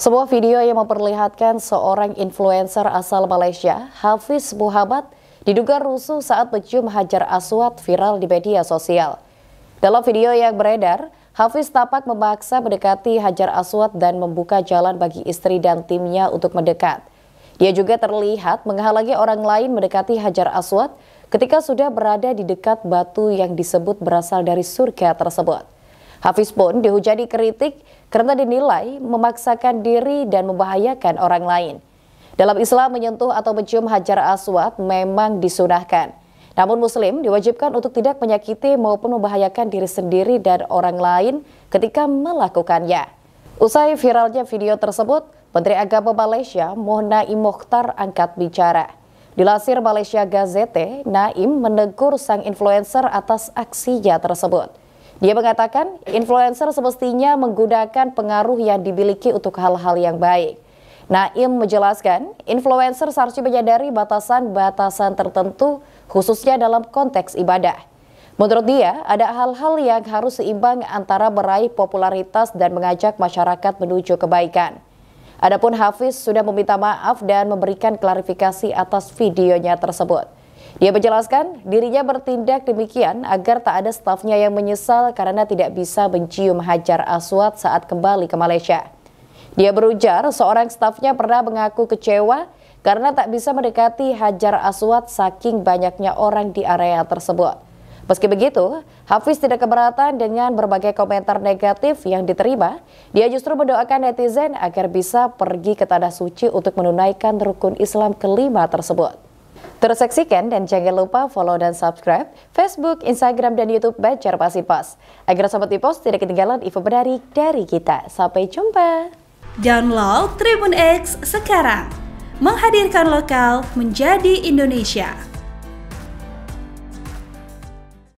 Sebuah video yang memperlihatkan seorang influencer asal Malaysia, Hafiz Muhammad, diduga rusuh saat mencium Hajar Aswad viral di media sosial. Dalam video yang beredar, Hafiz tampak memaksa mendekati Hajar Aswad dan membuka jalan bagi istri dan timnya untuk mendekat. Dia juga terlihat menghalangi orang lain mendekati Hajar Aswad ketika sudah berada di dekat batu yang disebut berasal dari surga tersebut. Hafiz pun dihujani kritik karena dinilai memaksakan diri dan membahayakan orang lain. Dalam Islam menyentuh atau mencium hajar aswad memang disunahkan. Namun muslim diwajibkan untuk tidak menyakiti maupun membahayakan diri sendiri dan orang lain ketika melakukannya. Usai viralnya video tersebut, Menteri Agama Malaysia Naim Mokhtar angkat bicara. Dilansir Malaysia Gazette, Naim menegur sang influencer atas aksinya tersebut. Dia mengatakan influencer semestinya menggunakan pengaruh yang dimiliki untuk hal-hal yang baik. Naim menjelaskan, influencer seharusnya menyadari batasan-batasan tertentu khususnya dalam konteks ibadah. Menurut dia, ada hal-hal yang harus seimbang antara meraih popularitas dan mengajak masyarakat menuju kebaikan. Adapun Hafiz sudah meminta maaf dan memberikan klarifikasi atas videonya tersebut. Dia menjelaskan dirinya bertindak demikian agar tak ada stafnya yang menyesal karena tidak bisa mencium hajar aswad saat kembali ke Malaysia. Dia berujar seorang stafnya pernah mengaku kecewa karena tak bisa mendekati hajar aswad saking banyaknya orang di area tersebut. Meski begitu, Hafiz tidak keberatan dengan berbagai komentar negatif yang diterima. Dia justru mendoakan netizen agar bisa pergi ke tanah suci untuk menunaikan rukun Islam kelima tersebut. Terus saksikan dan jangan lupa follow dan subscribe Facebook, Instagram, dan Youtube Banjar Pos. Agar Sobat Ipos tidak ketinggalan info menarik dari kita. Sampai jumpa! Download Tribun X sekarang. Menghadirkan lokal menjadi Indonesia.